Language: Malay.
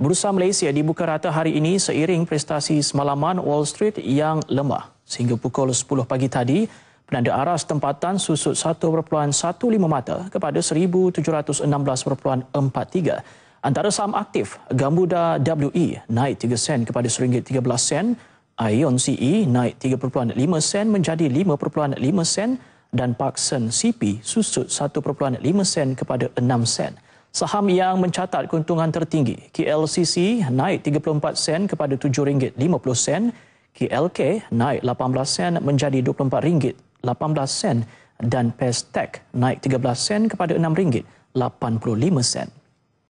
Bursa Malaysia dibuka rata hari ini seiring prestasi semalaman Wall Street yang lemah. Sehingga pukul 10 pagi tadi, penanda aras tempatan susut 1.15 mata kepada 1716.43. Antara saham aktif, Gambuda WE naik 3 sen kepada RM1.13 sen, Aion CE naik 3.5 sen menjadi 5.5 sen dan Paxson CP susut 1.5 sen kepada 6 sen. Saham yang mencatat keuntungan tertinggi, KLCC naik 34 sen kepada RM7.50 sen, KLK naik 18 sen menjadi RM24.18 sen dan PESTEC naik 13 sen kepada RM6.85 sen.